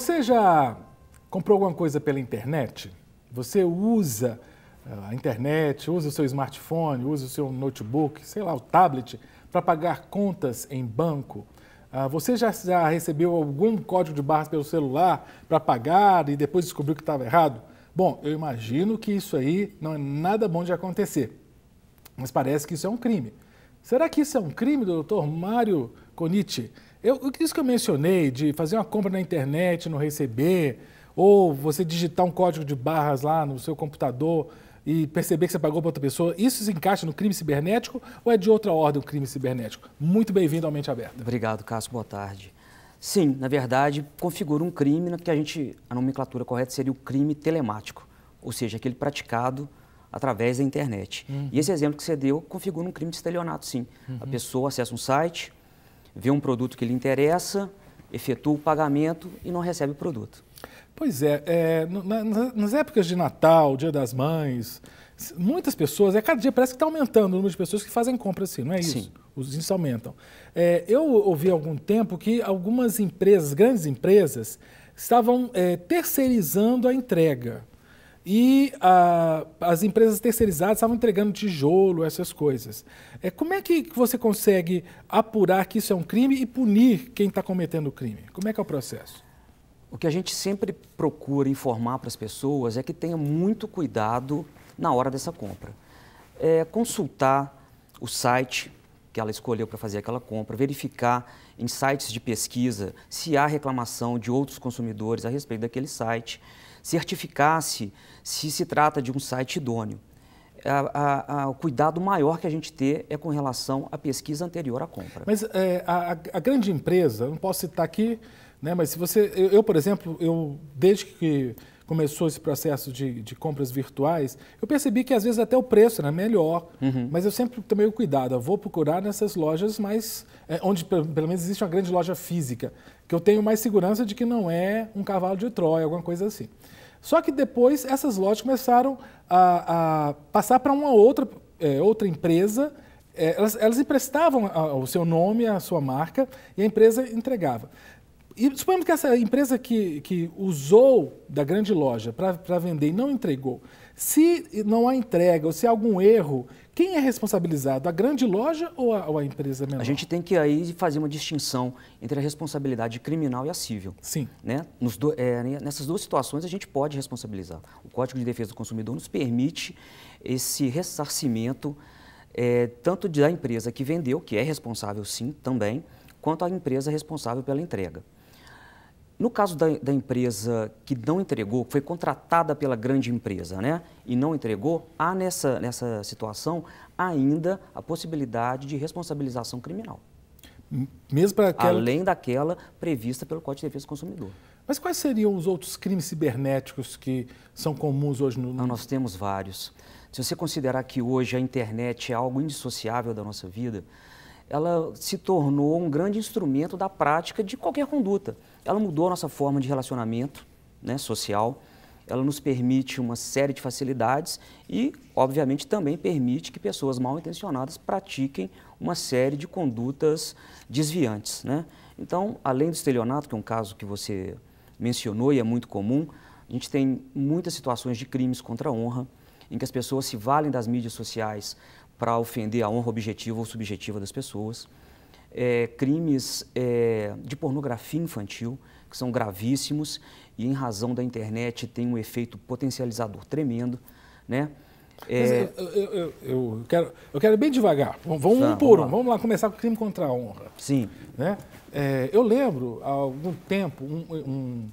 Você já comprou alguma coisa pela internet? Você usa ah, a internet, usa o seu smartphone, usa o seu notebook, sei lá, o tablet, para pagar contas em banco? Ah, você já, já recebeu algum código de barras pelo celular para pagar e depois descobriu que estava errado? Bom, eu imagino que isso aí não é nada bom de acontecer, mas parece que isso é um crime. Será que isso é um crime, doutor Mário Conitti? Eu, isso que eu mencionei de fazer uma compra na internet, não receber, ou você digitar um código de barras lá no seu computador e perceber que você pagou para outra pessoa, isso se encaixa no crime cibernético ou é de outra ordem o crime cibernético? Muito bem-vindo ao Mente Aberta. Obrigado, Cássio. Boa tarde. Sim, na verdade, configura um crime que a gente, a nomenclatura correta seria o crime telemático, ou seja, aquele praticado através da internet. Uhum. E esse exemplo que você deu configura um crime de estelionato, sim. Uhum. A pessoa acessa um site vê um produto que lhe interessa, efetua o pagamento e não recebe o produto. Pois é, é na, nas épocas de Natal, Dia das Mães, muitas pessoas, é cada dia parece que está aumentando o número de pessoas que fazem compras assim, não é isso? Sim. Os índices aumentam. É, eu ouvi há algum tempo que algumas empresas, grandes empresas, estavam é, terceirizando a entrega e a, ah, as empresas terceirizadas estavam entregando tijolo, essas coisas. É, como é que você consegue apurar que isso é um crime e punir quem está cometendo o crime? Como é que é o processo? O que a gente sempre procura informar para as pessoas é que tenha muito cuidado na hora dessa compra. É, consultar o site que ela escolheu para fazer aquela compra, verificar em sites de pesquisa se há reclamação de outros consumidores a respeito daquele site certificasse se se trata de um site idôneo. A, a, a, o cuidado maior que a gente ter é com relação à pesquisa anterior à compra. Mas é, a, grande empresa, não posso citar aqui, né, mas se você. Eu, eu, por exemplo, eu desde que começou esse processo de, de, compras virtuais, eu percebi que às vezes até o preço era melhor, uhum. mas eu sempre tomei o cuidado, eu vou procurar nessas lojas mais é, onde pelo menos existe uma grande loja física, que eu tenho mais segurança de que não é um cavalo de Troia, alguma coisa assim. Só que depois essas lojas começaram a, a passar para uma outra, é, outra empresa. É, elas, elas, emprestavam a, o seu nome, a sua marca, e a empresa entregava. E suponhamos que essa empresa que, que usou da grande loja para vender e não entregou, se não há entrega ou se há algum erro, quem é responsabilizado? A grande loja ou a, ou a, empresa menor? A gente tem que aí fazer uma distinção entre a responsabilidade criminal e a civil. Sim. Né? Do, é, nessas duas situações a gente pode responsabilizar. O Código de Defesa do Consumidor nos permite esse ressarcimento é, tanto da empresa que vendeu, que é responsável sim também, quanto à empresa responsável pela entrega. No caso da, da, empresa que não entregou, que foi contratada pela grande empresa né, e não entregou, há nessa, nessa situação ainda a possibilidade de responsabilização criminal. Mesmo para aquela... Além daquela prevista pelo Código de Defesa do Consumidor. Mas quais seriam os outros crimes cibernéticos que são comuns hoje no... Nós temos vários. Se você considerar que hoje a internet é algo indissociável da nossa vida, ela se tornou um grande instrumento da prática de qualquer conduta. Ela mudou a nossa forma de relacionamento né, social, ela nos permite uma série de facilidades e, obviamente, também permite que pessoas mal intencionadas pratiquem uma série de condutas desviantes. Né? Então, além do estelionato, que é um caso que você mencionou e é muito comum, a gente tem muitas situações de crimes contra a honra, em que as pessoas se valem das mídias sociais para ofender a honra objetiva ou subjetiva das pessoas, é, crimes é, de pornografia infantil, que são gravíssimos e, em razão da internet, tem um efeito potencializador tremendo. Né? É... Eu, eu, eu, quero, eu quero bem devagar. Vamos, tá, vamos um por vamos um. Lá. Vamos lá começar com o crime contra a honra. Sim. Né? É, eu lembro, há algum tempo, um, um,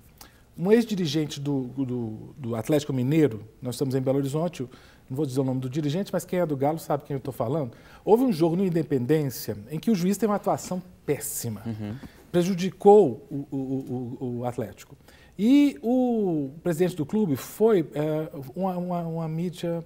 um ex-dirigente do, do, do Atlético Mineiro, nós estamos em Belo Horizonte, não vou dizer o nome do dirigente, mas quem é do Galo sabe quem eu estou falando. Houve um jogo no Independência em que o juiz teve uma atuação péssima. Uhum. Prejudicou o, o, o, o, Atlético. E o presidente do clube foi é, uma, uma, uma mídia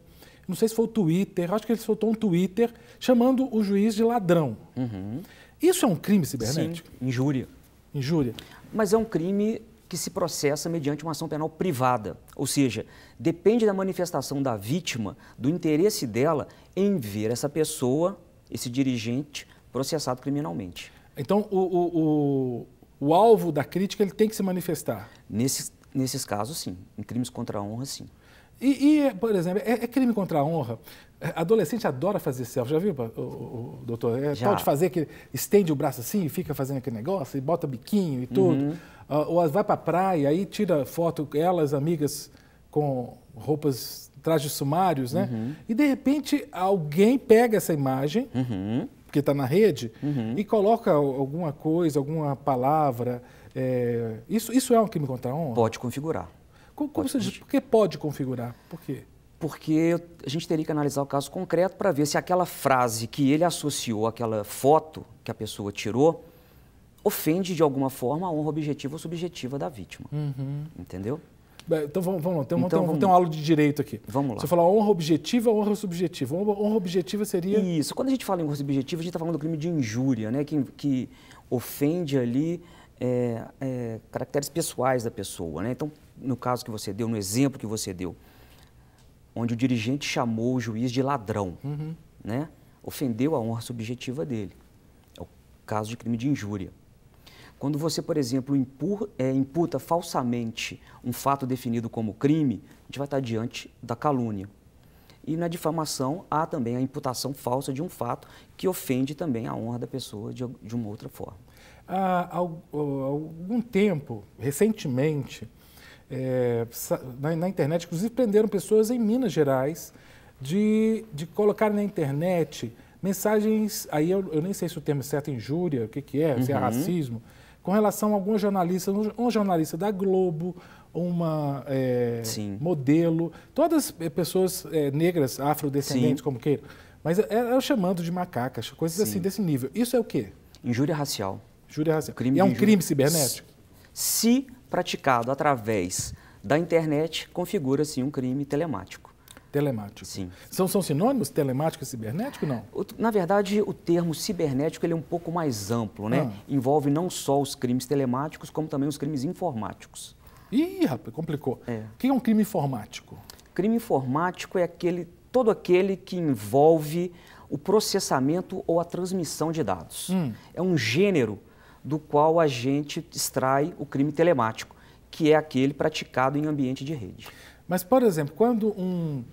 não sei se foi o Twitter, acho que ele soltou um Twitter chamando o juiz de ladrão. Uhum. Isso é um crime cibernético? Sim, injúria. Injúria. Mas é um crime que se processa mediante uma ação penal privada, ou seja, depende da manifestação da vítima, do interesse dela em ver essa pessoa, esse dirigente, processado criminalmente. Então, o, o, o, o alvo da crítica ele tem que se manifestar? Nesses, nesses casos, sim. Em crimes contra a honra, sim. E, e, por exemplo, é, é, crime contra a honra. Adolescente adora fazer selfie. Já viu, o, o, o doutor? É Já. tal de fazer que estende o braço assim e fica fazendo aquele negócio e bota biquinho e tudo. Uhum. Uh, ou vai para a praia e tira foto, elas, amigas, com roupas, trajes sumários, né? Uhum. E de repente alguém pega essa imagem, uhum. porque está na rede, uhum. e coloca alguma coisa, alguma palavra. É... Isso, isso é um crime contra a honra? Pode configurar. Como, como você diz? Por que pode configurar? Por quê? Porque a gente teria que analisar o caso concreto para ver se aquela frase que ele associou àquela foto que a pessoa tirou ofende de alguma forma a honra objetiva ou subjetiva da vítima. Uhum. Entendeu? Então vamos, vamos lá, tem, então, tem, vamos, ter uma aula de direito aqui. Vamos lá. Você fala honra objetiva ou honra subjetiva? Honra, honra, objetiva seria. Isso, quando a gente fala em honra subjetiva, a gente está falando do crime de injúria, né? que, que ofende ali é, é, caracteres pessoais da pessoa. Né? Então, no caso que você deu, no exemplo que você deu, onde o dirigente chamou o juiz de ladrão, uhum. né? ofendeu a honra subjetiva dele. É o caso de crime de injúria. Quando você, por exemplo, impur, é, imputa falsamente um fato definido como crime, a gente vai estar diante da calúnia. E na difamação há também a imputação falsa de um fato que ofende também a honra da pessoa de, de uma outra forma. Há algum tempo, recentemente, é, na, na, internet, inclusive prenderam pessoas em Minas Gerais de, de colocar na internet mensagens, aí eu, eu nem sei se o termo é certo, injúria, o que, que é, uhum. se é uhum. racismo, com relação a alguns jornalistas, um, jornalista da Globo, uma é, modelo, todas é, pessoas é, negras, afrodescendentes, Sim. como queira, mas eram é, é, chamando de macacas, coisas assim Sim. assim desse nível. Isso é o quê? Injúria racial. Injúria racial. Crime e é um injúria. crime cibernético? Se praticado através da internet configura-se um crime telemático. Telemático. Sim. São, são sinônimos telemático e cibernético, não? Na verdade, o termo cibernético ele é um pouco mais amplo, né? Ah. Envolve não só os crimes telemáticos, como também os crimes informáticos. Ih, rapaz, complicou. É. O que é um crime informático? Crime informático é aquele, todo aquele que envolve o processamento ou a transmissão de dados. Hum. É um gênero do qual a gente extrai o crime telemático, que é aquele praticado em ambiente de rede. Mas, por exemplo, quando um,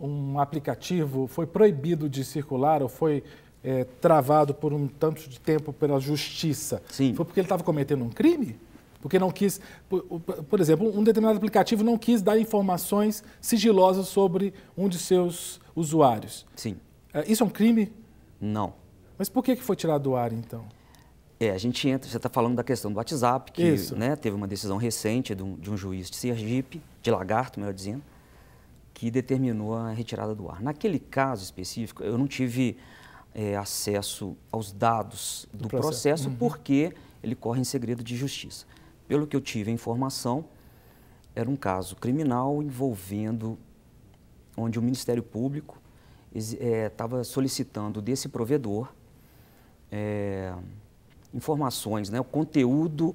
um aplicativo foi proibido de circular ou foi é, travado por um tanto de tempo pela justiça, Sim. foi porque ele estava cometendo um crime? Porque não quis, por, por, exemplo, um determinado aplicativo não quis dar informações sigilosas sobre um de seus usuários. Sim. É, isso é um crime? Não. Mas por que foi tirado do ar, então? É, a gente entra, você está falando da questão do WhatsApp, que né, teve uma decisão recente de um, de um, juiz de Sergipe, de Lagarto, melhor dizendo, que determinou a retirada do ar. Naquele caso específico, eu não tive é, acesso aos dados do, do processo, processo uhum. porque ele corre em segredo de justiça. Pelo que eu tive a informação, era um caso criminal envolvendo onde o Ministério Público estava é, solicitando desse provedor é, informações, né, o conteúdo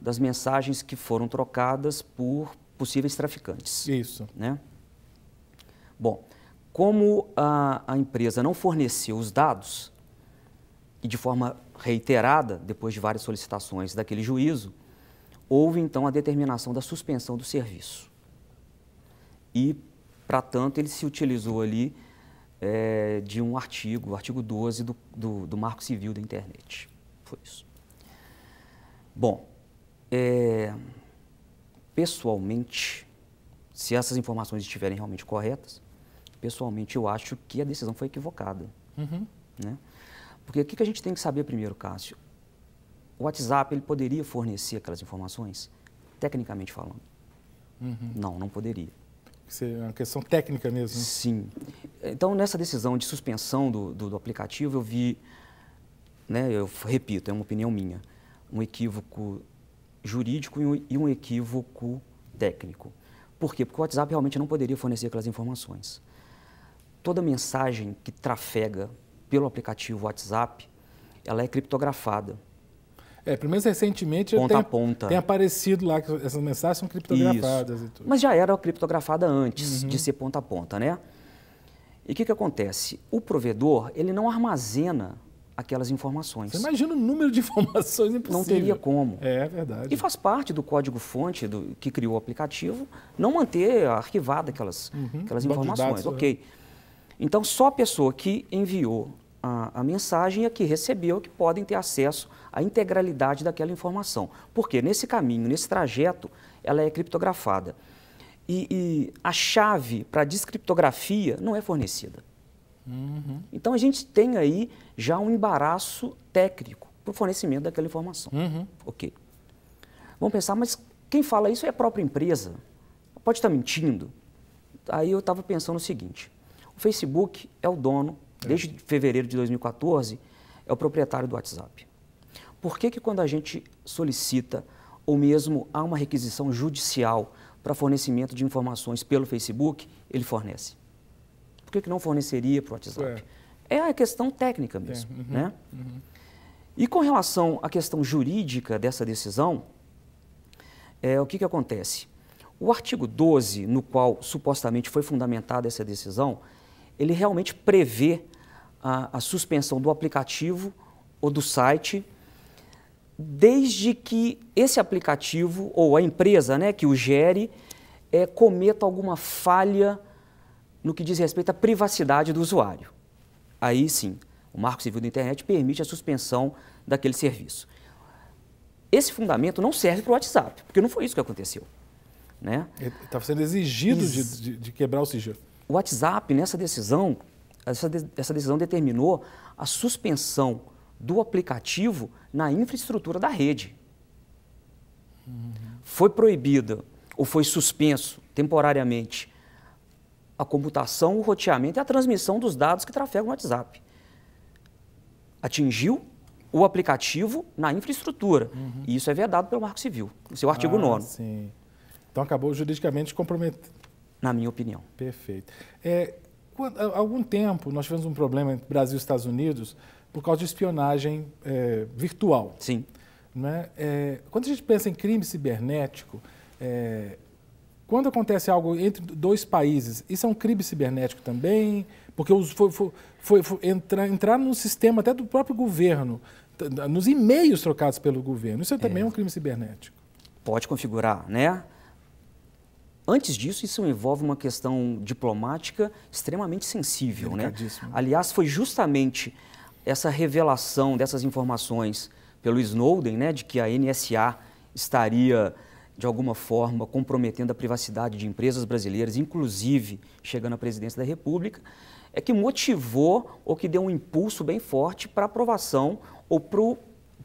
das mensagens que foram trocadas por possíveis traficantes. Isso. Né? Bom, como a, a empresa não forneceu os dados, e de forma reiterada, depois de várias solicitações daquele juízo, houve então a determinação da suspensão do serviço. E, para tanto, ele se utilizou ali é, de um artigo, o artigo 12 do, do, do Marco Civil da Internet foi isso. Bom, é, pessoalmente, se essas informações estiverem realmente corretas, pessoalmente eu acho que a decisão foi equivocada. Uhum. Né? Porque o que a gente tem que saber primeiro, Cássio? O WhatsApp ele poderia fornecer aquelas informações, tecnicamente falando. Uhum. Não, não poderia. Isso é uma questão técnica mesmo. Né? Sim. Então, nessa decisão de suspensão do, do, do aplicativo, eu vi né, eu repito, é uma opinião minha, um equívoco jurídico e um equívoco técnico. Por quê? Porque o WhatsApp realmente não poderia fornecer aquelas informações. Toda mensagem que trafega pelo aplicativo WhatsApp, ela é criptografada. É, pelo menos recentemente ponta tem, a ponta. tem aparecido lá que essas mensagens são criptografadas Isso. e tudo. Mas já era criptografada antes uhum. de ser ponta a ponta, né? E o que, que acontece? O provedor, ele não armazena aquelas informações. Você imagina o número de informações impossível. Não teria como. É, verdade. E faz parte do código-fonte do que criou o aplicativo não manter arquivada aquelas, uhum, aquelas informações. Dados, ok. É. Então, só a pessoa que enviou a, a mensagem e é a que recebeu que podem ter acesso à integralidade daquela informação. Porque nesse caminho, nesse trajeto, ela é criptografada. e, e a chave para descriptografia não é fornecida. Uhum. Então a gente tem aí já um embaraço técnico para o fornecimento daquela informação. Uhum. Ok. Vamos pensar, mas quem fala isso é a própria empresa. Pode estar mentindo. Aí eu estava pensando o seguinte: o Facebook é o dono, é. desde é. fevereiro de 2014, é o proprietário do WhatsApp. Por que, que quando a gente solicita ou mesmo há uma requisição judicial para fornecimento de informações pelo Facebook, ele fornece? que, que não forneceria para o WhatsApp? É. é. a questão técnica mesmo. É. Uhum. Né? Uhum. E com relação à questão jurídica dessa decisão, é, o que, que acontece? O artigo 12, no qual supostamente foi fundamentada essa decisão, ele realmente prevê a, a suspensão do aplicativo ou do site, desde que esse aplicativo ou a empresa né, que o gere é, cometa alguma falha no que diz respeito à privacidade do usuário. Aí sim, o Marco Civil da Internet permite a suspensão daquele serviço. Esse fundamento não serve para o WhatsApp, porque não foi isso que aconteceu. Né? Estava sendo exigido de, de, quebrar o sigilo. O WhatsApp, nessa decisão, essa, de, essa decisão determinou a suspensão do aplicativo na infraestrutura da rede. Uhum. Foi proibida ou foi suspenso temporariamente a computação, o roteamento e a transmissão dos dados que trafegam no WhatsApp. Atingiu o aplicativo na infraestrutura. Uhum. E isso é vedado pelo Marco Civil, no seu artigo ah, 9. Sim. Então acabou juridicamente comprometido. Na minha opinião. Perfeito. É, quando, há algum tempo nós tivemos um problema entre Brasil e Estados Unidos por causa de espionagem é, virtual. Sim. Né? É, quando a gente pensa em crime cibernético, é, quando acontece algo entre dois países, isso é um crime cibernético também? Porque foi, foi, foi, entrar, entrar no sistema até do próprio governo, nos e-mails trocados pelo governo, isso também é, é um crime cibernético. Pode configurar, né? Antes disso, isso envolve uma questão diplomática extremamente sensível. Né? Aliás, foi justamente essa revelação dessas informações pelo Snowden, né, de que a NSA estaria de alguma forma, comprometendo a privacidade de empresas brasileiras, inclusive chegando à presidência da República, é que motivou ou que deu um impulso bem forte para a aprovação ou para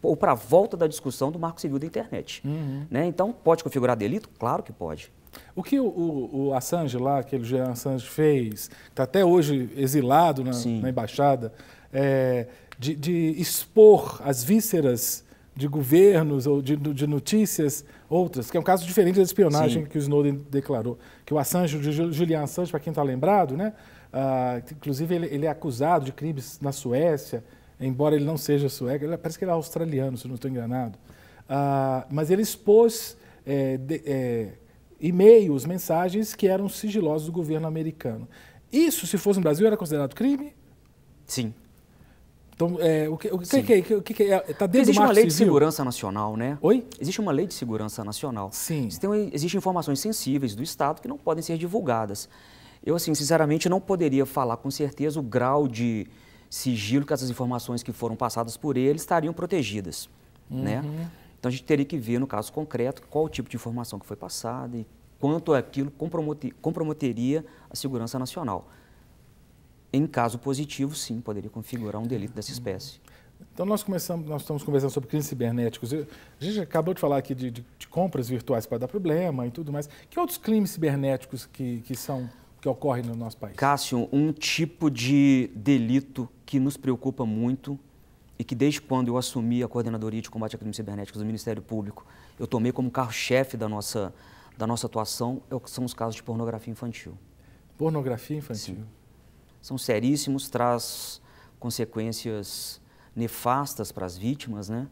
ou para a volta da discussão do Marco Civil da Internet. Uhum. Né? Então, pode configurar delito? Claro que pode. O que o, o, o Assange lá, aquele Jean Assange fez, está até hoje exilado na, na embaixada, é, de, de, expor as vísceras de governos ou de, de notícias outras, que é um caso diferente da espionagem Sim. que o Snowden declarou, que o Assange, o Julian Assange, para quem está lembrado, né? Ah, inclusive ele, ele, é acusado de crimes na Suécia, embora ele não seja sueco, ele, é, parece que ele é australiano, se não estou enganado. Ah, mas ele expôs é, de, é, e-mails, mensagens que eram sigilosos do governo americano. Isso, se fosse no Brasil, era considerado crime? Sim. Então, é, o que, o que, que, o que, que é? Está dentro Existe uma lei civil? de segurança nacional, né? Oi? Existe uma lei de segurança nacional. Sim. Tem, existem informações sensíveis do Estado que não podem ser divulgadas. Eu, assim, sinceramente, não poderia falar com certeza o grau de sigilo que essas informações que foram passadas por ele estariam protegidas, né? uhum. né? Então, a gente teria que ver, no caso concreto, qual o tipo de informação que foi passada e quanto aquilo comprometeria a segurança nacional. Em caso positivo, sim, poderia configurar um delito dessa espécie. Então nós começamos, nós estamos conversando sobre crimes cibernéticos. Eu, a gente acabou de falar aqui de, de, de compras virtuais para dar problema e tudo mais. Que outros crimes cibernéticos que, que são que ocorrem no nosso país? Cássio, um tipo de delito que nos preocupa muito e que desde quando eu assumi a coordenadoria de combate a crimes cibernéticos do Ministério Público, eu tomei como carro-chefe da nossa da nossa atuação é são os casos de pornografia infantil. Pornografia infantil. Sim são seríssimos, traz consequências nefastas para as vítimas, né?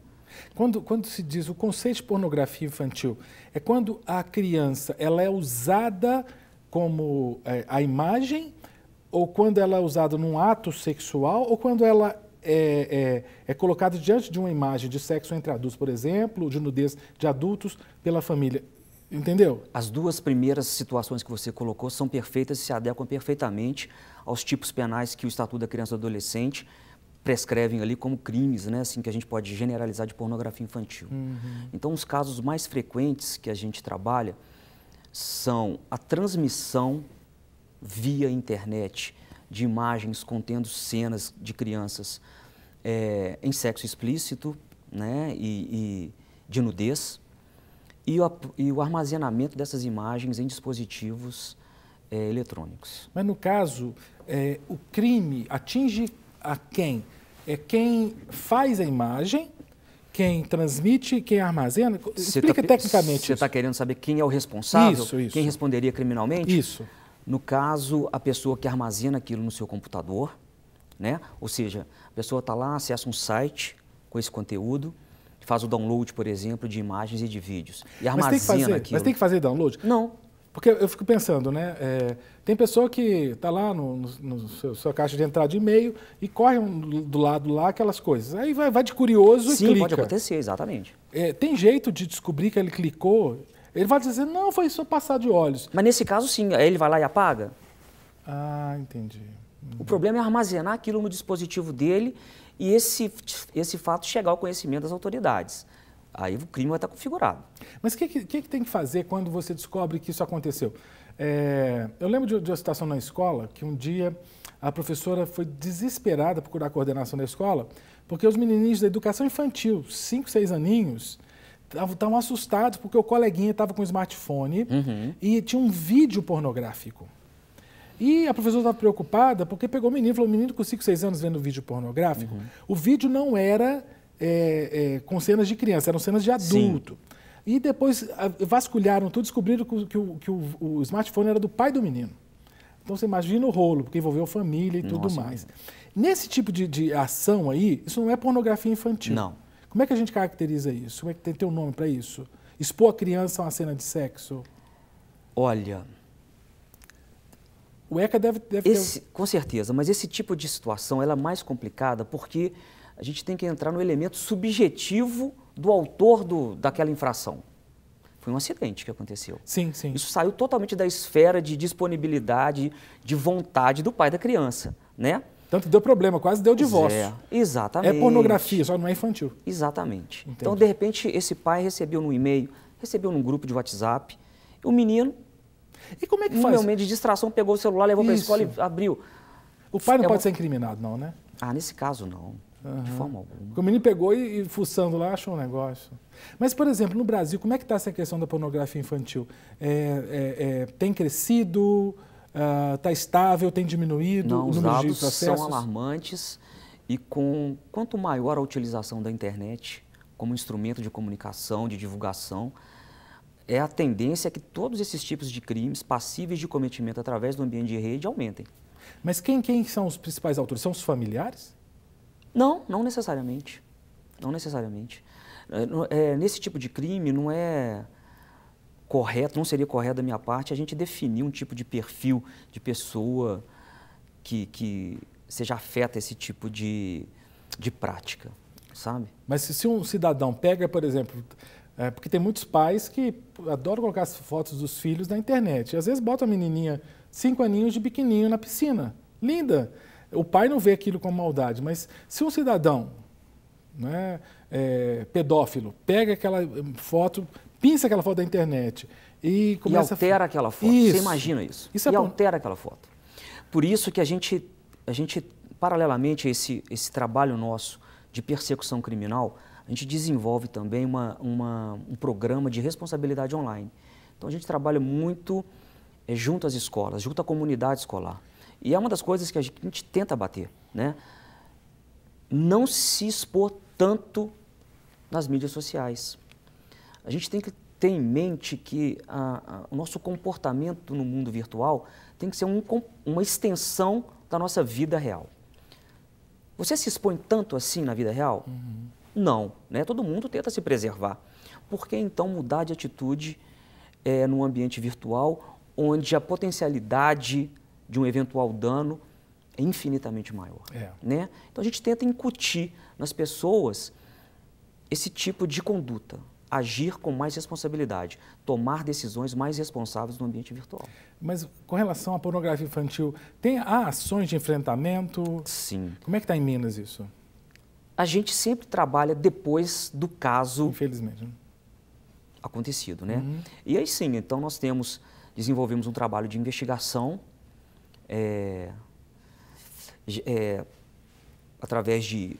Quando, quando se diz o conceito de pornografia infantil, é quando a criança ela é usada como é, a imagem, ou quando ela é usada num ato sexual, ou quando ela é, é, é colocada diante de uma imagem de sexo entre adultos, por exemplo, de nudez de adultos pela família. Entendeu? As duas primeiras situações que você colocou são perfeitas e se adequam perfeitamente aos tipos penais que o Estatuto da Criança e do Adolescente prescrevem ali como crimes, né, assim que a gente pode generalizar de pornografia infantil. Uhum. Então, os casos mais frequentes que a gente trabalha são a transmissão via internet de imagens contendo cenas de crianças é, em sexo explícito, né, e, e de nudez e o, e o armazenamento dessas imagens em dispositivos é, eletrônicos. Mas no caso, é, o crime atinge a quem? É quem faz a imagem, quem transmite, quem armazena? Explica tá, tecnicamente Você está querendo saber quem é o responsável? Isso, isso. Quem responderia criminalmente? Isso. No caso, a pessoa que armazena aquilo no seu computador, né? Ou seja, a pessoa está lá, acessa um site com esse conteúdo, faz o download, por exemplo, de imagens e de vídeos. E armazena mas tem que fazer, aquilo. Mas tem que fazer download? Não. Porque eu fico pensando, né? É, tem pessoa que está lá no, no, no seu, sua caixa de entrada de e-mail e corre um, do lado lá aquelas coisas. Aí vai, vai de curioso Sim, e clica. Sim, pode acontecer, exatamente. É, tem jeito de descobrir que ele clicou? Ele vai dizer, não, foi só passar de olhos. Mas nesse caso, sim, aí ele vai lá e apaga? Ah, entendi. O problema é armazenar aquilo no dispositivo dele e esse, esse fato chegar ao conhecimento das autoridades. Aí o crime vai estar configurado. Mas o que, que, que, tem que fazer quando você descobre que isso aconteceu? É, eu lembro de, de uma situação na escola que um dia a professora foi desesperada procurar a coordenação da escola, porque os menininhos da educação infantil, 5, 6 aninhos, estavam assustados porque o coleguinha estava com o smartphone uhum. e tinha um vídeo pornográfico. E a professora estava preocupada porque pegou o menino, falou: o menino com 5, 6 anos vendo vídeo pornográfico. Uhum. O vídeo não era é, é, com cenas de criança, eram cenas de adulto. Sim. E depois vasculharam tudo, descobriram que, o, que, o, que o, o, smartphone era do pai do menino. Então você imagina o rolo, porque envolveu família e tudo mais. Nesse tipo de, de ação aí, isso não é pornografia infantil. Não. Como é que a gente caracteriza isso? Como é que tem, tem um nome para isso? Expor a criança a uma cena de sexo? Olha, o ECA deve, deve esse, ter... Com certeza, mas esse tipo de situação é mais complicada porque a gente tem que entrar no elemento subjetivo do autor do, daquela infração. Foi um acidente que aconteceu. Sim, sim. Isso saiu totalmente da esfera de disponibilidade, de vontade do pai da criança, né? Tanto deu problema, quase deu divórcio. É, exatamente. É pornografia, só não é infantil. Exatamente. Então, Entendi. Então, de repente, esse pai recebeu no e-mail, recebeu num grupo de WhatsApp, o menino e como é que faz? No momento de distração, pegou o celular, levou para a escola e abriu. O pai não é pode uma... ser incriminado, não, né? Ah, nesse caso, não. Uhum. De forma alguma. Porque o menino pegou e, e fuçando lá, achou um negócio. Mas, por exemplo, no Brasil, como é que está essa questão da pornografia infantil? É, é, é tem crescido? Está ah, uh, estável? Tem diminuído? Não, os dados são alarmantes e com quanto maior a utilização da internet como instrumento de comunicação, de divulgação, é a tendência que todos esses tipos de crimes passíveis de cometimento através do ambiente de rede aumentem. Mas quem, quem são os principais autores? São os familiares? Não, não necessariamente. Não necessariamente. É, é, nesse tipo de crime, não é correto, não seria correto da minha parte a gente definir um tipo de perfil de pessoa que, que seja afeta esse tipo de, de prática, sabe? Mas se um cidadão pega, por exemplo, é, porque tem muitos pais que adoram colocar as fotos dos filhos na internet. E às vezes bota a menininha, cinco aninhos de biquininho na piscina. Linda! O pai não vê aquilo com maldade, mas se um cidadão né, é, pedófilo pega aquela eh, foto, pinça aquela foto da internet e começa... E altera a... aquela foto. Isso. Você imagina isso. isso é e bom. altera aquela foto. Por isso que a gente, a gente paralelamente a esse, esse trabalho nosso de persecução criminal, a gente desenvolve também uma, uma, um programa de responsabilidade online. Então a gente trabalha muito é, junto às escolas, junto à comunidade escolar. E é uma das coisas que a gente, a gente tenta bater, né? Não se expor tanto nas mídias sociais. A gente tem que ter em mente que a, a, o nosso comportamento no mundo virtual tem que ser um, uma extensão da nossa vida real. Você se expõe tanto assim na vida real? Uhum. Não, né? todo mundo tenta se preservar. Por que então mudar de atitude é, num ambiente virtual onde a potencialidade de um eventual dano é infinitamente maior? É. Né? Então a gente tenta incutir nas pessoas esse tipo de conduta, agir com mais responsabilidade, tomar decisões mais responsáveis no ambiente virtual. Mas com relação à pornografia infantil, tem há ações de enfrentamento? Sim. Como é que está em Minas isso? a gente sempre trabalha depois do caso. Infelizmente. Né? Acontecido, né? Uhum. E aí sim, então nós temos, desenvolvemos um trabalho de investigação é, é, através de.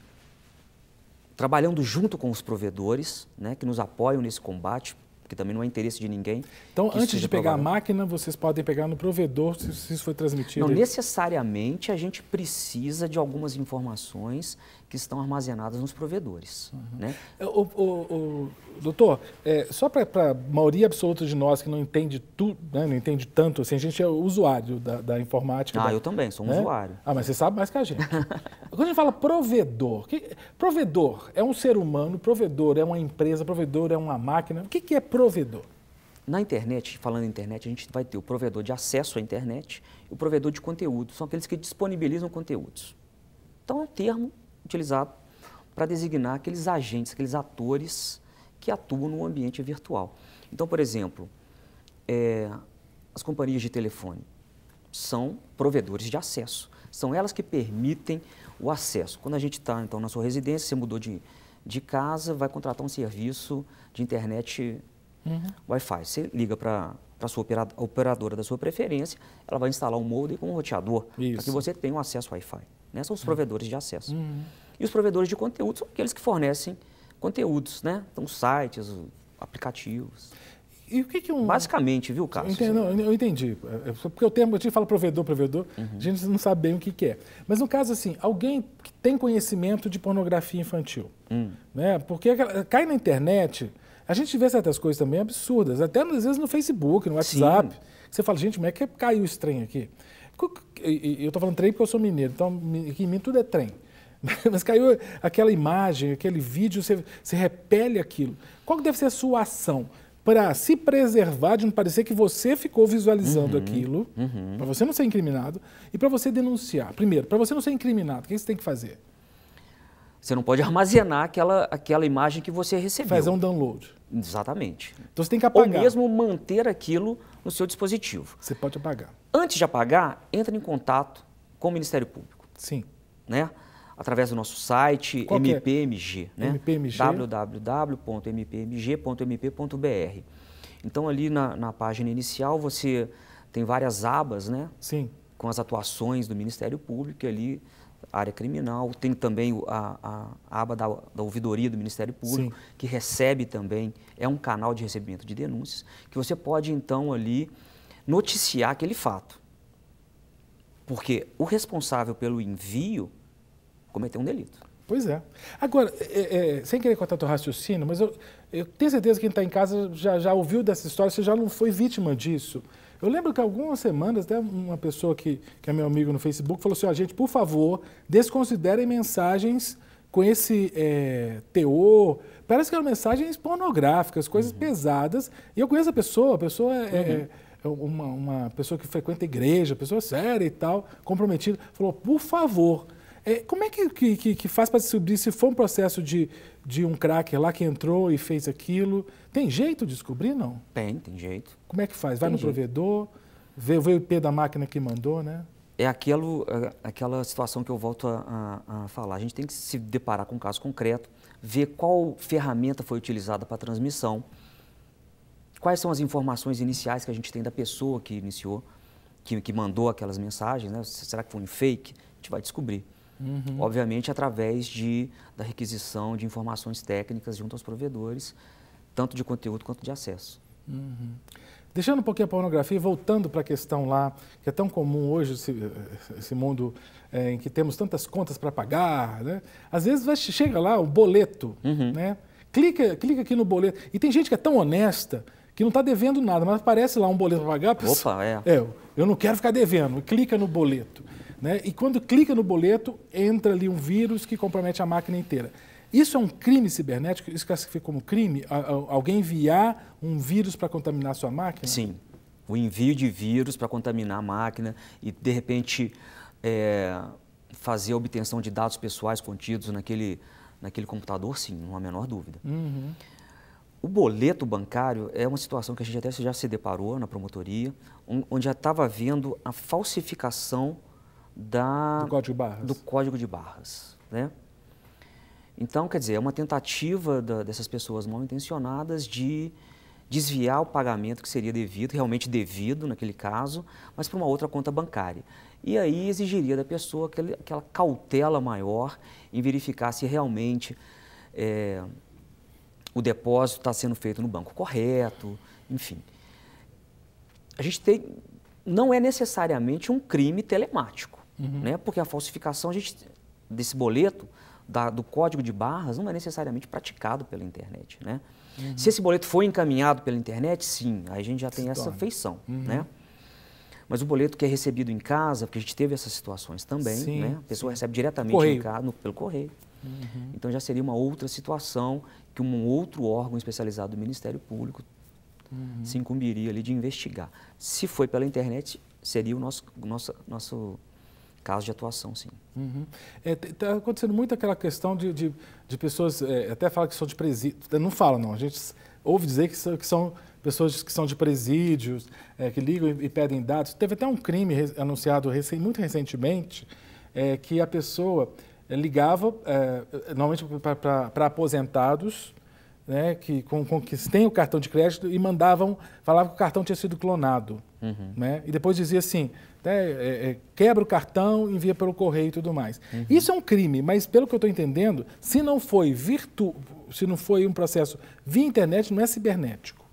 trabalhando junto com os provedores, né, que nos apoiam nesse combate, porque também não é interesse de ninguém. Então, antes de pegar a máquina, vocês podem pegar no provedor se, se isso foi transmitido? Não, necessariamente a gente precisa de algumas informações que estão armazenadas nos provedores. Uhum. Né? É, o, o, o, doutor, é, só para a maioria absoluta de nós que não entende tudo, né, não entende tanto, assim, a gente é usuário da, da informática. Ah, da, né? eu também, sou um né? usuário. Ah, mas você sabe mais que a gente. Quando a gente fala provedor, que, provedor é um ser humano, provedor é uma empresa, provedor é uma máquina. O que, que é provedor? provedor? Na internet, falando em internet, a gente vai ter o provedor de acesso à internet e o provedor de conteúdo. São aqueles que disponibilizam conteúdos. Então, é um termo utilizado para designar aqueles agentes, aqueles atores que atuam no ambiente virtual. Então, por exemplo, é, as companhias de telefone são provedores de acesso. São elas que permitem o acesso. Quando a gente está, então, na sua residência, você mudou de, de casa, vai contratar um serviço de internet Uhum. Wi-Fi, você liga para a sua operadora da sua preferência, ela vai instalar um modem com um roteador, para que você tenha um acesso Wi-Fi. Né? São os uhum. provedores de acesso. Uhum. E os provedores de conteúdo são aqueles que fornecem conteúdos, né? Então, sites, aplicativos. E o que, que um... Basicamente, viu, Carlos? eu entendi. É, é, porque o termo, a gente fala provedor, provedor, uhum. a gente não sabe bem o que, que, é. Mas no caso, assim, alguém que tem conhecimento de pornografia infantil, hum. né? Porque cai na internet, a gente vê certas coisas também absurdas, até às vezes no Facebook, no WhatsApp. Sim. Você fala, gente, como é que caiu esse trem aqui? Eu estou falando trem porque eu sou mineiro, então aqui em mim tudo é trem. Mas caiu aquela imagem, aquele vídeo, você, você repele aquilo. Qual deve ser a sua ação? para se preservar de não parecer que você ficou visualizando uhum, aquilo, uhum. para você não ser incriminado, e para você denunciar. Primeiro, para você não ser incriminado, o que você tem que fazer? Você não pode armazenar aquela, aquela imagem que você recebeu. Fazer um download. Exatamente. Então você tem que apagar. Ou mesmo manter aquilo no seu dispositivo. Você pode apagar. Antes de apagar, entre em contato com o Ministério Público. Sim. Né? Através do nosso site Qual MPMG, é? né? MPMG. www.mpmg.mp.br. Então ali na, na página inicial você tem várias abas, né? Sim. Com as atuações do Ministério Público ali área criminal, tem também a, a aba da, da ouvidoria do Ministério Público, Sim. que recebe também, é um canal de recebimento de denúncias, que você pode então ali noticiar aquele fato. Porque o responsável pelo envio cometeu um delito. Pois é. Agora, é, é, sem querer cortar o raciocínio, mas eu, eu tenho certeza que quem está em casa já, já ouviu dessa história, você já não foi vítima disso. Eu lembro que algumas semanas, até uma pessoa que, que é meu amigo no Facebook, falou assim, ó, gente, por favor, desconsiderem mensagens com esse é, teor. Parece que eram mensagens pornográficas, coisas uhum. pesadas. E eu conheço a pessoa, a pessoa é, é uhum. é uma, uma pessoa que frequenta igreja, pessoa séria e tal, comprometida. Falou, por favor, é, como é que, que, que faz para descobrir se foi um processo de, de um cracker lá que entrou e fez aquilo? Tem jeito de descobrir, não? Tem, tem jeito. Como é que faz? Vai tem no jeito. provedor, vê, vê o IP da máquina que mandou, né? É aquilo, é, aquela situação que eu volto a, a, a falar. A gente tem que se deparar com um caso concreto, ver qual ferramenta foi utilizada para a transmissão, quais são as informações iniciais que a gente tem da pessoa que iniciou, que, que mandou aquelas mensagens, né? será que foi um fake? A gente vai descobrir uhum. obviamente através de, da requisição de informações técnicas junto aos provedores, tanto de conteúdo quanto de acesso. Uhum. Deixando um pouquinho a pornografia e voltando para a questão lá, que é tão comum hoje, esse, esse mundo é, em que temos tantas contas para pagar, né? às vezes vai, chega lá o boleto, uhum. né? clica, clica aqui no boleto. E tem gente que é tão honesta que não está devendo nada, mas aparece lá um boleto para pagar. Opa, é. é. Eu não quero ficar devendo. Clica no boleto. Né? E quando clica no boleto, entra ali um vírus que compromete a máquina inteira. Isso é um crime cibernético? Isso classifica como crime? Alguém enviar um vírus para contaminar a sua máquina? Sim. O envio de vírus para contaminar a máquina e, de repente, é, fazer a obtenção de dados pessoais contidos naquele, naquele computador, sim, não há a menor dúvida. Uhum. O boleto bancário é uma situação que a gente até já se deparou na promotoria, onde já estava vendo a falsificação da, do código de barras. Do código de barras né? Então, quer dizer, é uma tentativa da, dessas pessoas mal intencionadas de desviar o pagamento que seria devido, realmente devido naquele caso, mas para uma outra conta bancária. E aí exigiria da pessoa aquele, aquela cautela maior em verificar se realmente é, o depósito está sendo feito no banco correto, enfim. A gente tem, não é necessariamente um crime telemático. Uhum. Né? Porque a falsificação a gente, desse boleto, da, do código de barras, não é necessariamente praticado pela internet. Né? Uhum. Se esse boleto foi encaminhado pela internet, sim, aí a gente já Se tem torna. essa feição. Uhum. Né? Mas o boleto que é recebido em casa, porque a gente teve essas situações também, sim, né? a pessoa sim. recebe diretamente correio. Casa, no, pelo correio. Uhum. Então já seria uma outra situação que um outro órgão especializado do Ministério Público uhum. se incumbiria ali de investigar. Se foi pela internet, seria o nosso, nosso, nosso casos de atuação, sim. Uhum. Está é, tá acontecendo muito aquela questão de, de, de pessoas, é, até fala que são de presídio, não fala não, a gente ouve dizer que são, que são pessoas que são de presídios, é, que ligam e, e, pedem dados. Teve até um crime anunciado recém, muito recentemente, é, que a pessoa é, ligava, é, normalmente para aposentados, né, que com, com que o cartão de crédito e mandavam, falavam que o cartão tinha sido clonado. Uhum. Né? E depois dizia assim, né, é, é, quebra o cartão, envia pelo correio e tudo mais. Uhum. Isso é um crime, mas pelo que eu estou entendendo, se não foi virtu... se não foi um processo via internet, não é cibernético.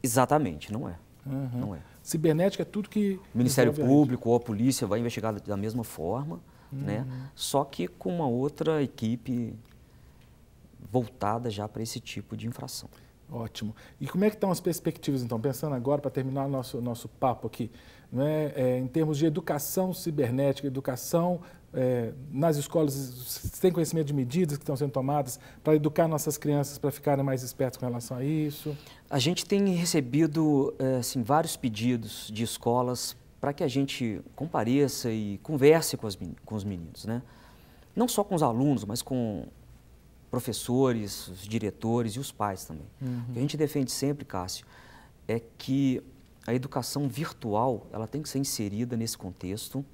Exatamente, não é. Uhum. Não é. Cibernético é tudo que. O Ministério Público ou a polícia vai investigar da mesma forma, né? Uhum. só que com uma outra equipe voltada já para esse tipo de infração. Ótimo. E como é que estão as perspectivas, então? Pensando agora, para terminar nosso, nosso papo aqui, né? É, em termos de educação cibernética, educação é, nas escolas, você tem conhecimento de medidas que estão sendo tomadas para educar nossas crianças para ficarem mais espertas com relação a isso? A gente tem recebido é, assim, vários pedidos de escolas para que a gente compareça e converse com, as, com os meninos, né? Não só com os alunos, mas com professores, os diretores e os pais também. Uhum. O que a uhum. gente defende sempre, Cássio, é que a educação virtual ela tem que ser inserida nesse contexto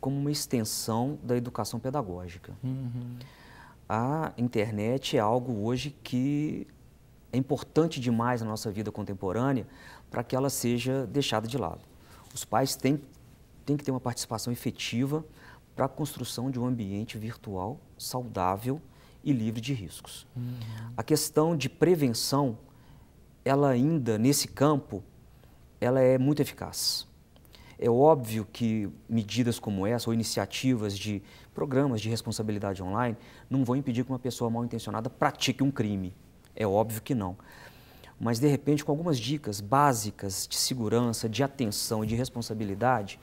como uma extensão da educação pedagógica. Uhum. A internet é algo hoje que é importante demais na nossa vida contemporânea para que ela seja deixada de lado. Os pais têm, têm que ter uma participação efetiva para a construção de um ambiente virtual saudável e livre de riscos. Uhum. A questão de prevenção, ela ainda nesse campo, ela é muito eficaz. É óbvio que medidas como essa ou iniciativas de programas de responsabilidade online não vão impedir que uma pessoa mal intencionada pratique um crime. É óbvio que não. Mas de repente, com algumas dicas básicas de segurança, de atenção e de responsabilidade,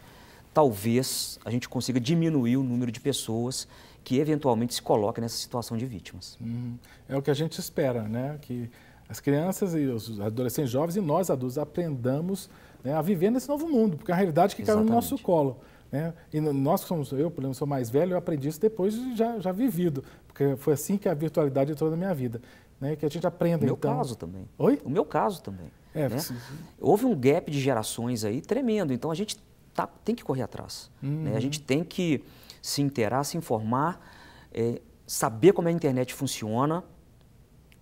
talvez a gente consiga diminuir o número de pessoas que eventualmente se coloque nessa situação de vítimas. Uhum. É o que a gente espera, né? Que as crianças e os adolescentes jovens e nós adultos aprendamos né, a viver nesse novo mundo, porque a realidade que Exatamente. caiu no nosso colo. Né? E nós que somos, eu, por exemplo, sou mais velho, eu aprendi isso depois de já, já vivido, porque foi assim que a virtualidade entrou na minha vida. Né? Que a gente aprenda, o meu então... caso também. Oi? O meu caso também. É, né? Houve um gap de gerações aí tremendo, então a gente tá, tem que correr atrás. Uhum. Né? A uhum. gente tem que se interar, se informar, é, saber como a internet funciona,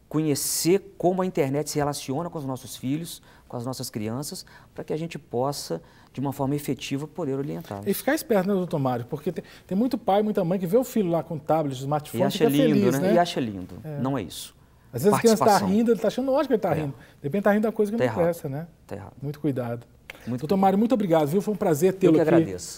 conhecer como a internet se relaciona com os nossos filhos, com as nossas crianças, para que a gente possa, de uma forma efetiva, poder orientá-los. E ficar esperto, né, doutor Mário? Porque tem, tem, muito pai, muita mãe que vê o filho lá com tablet, smartphone, e acha lindo, feliz, né? né? E acha lindo. É. Não é isso. Às vezes a criança está rindo, ele está achando lógico que ele está é. Tá tá rindo. De repente está rindo da coisa que tá não né? Está errado. Muito cuidado. Muito Doutor Mário, muito obrigado, viu? Foi um prazer tê-lo aqui. Eu que agradeço.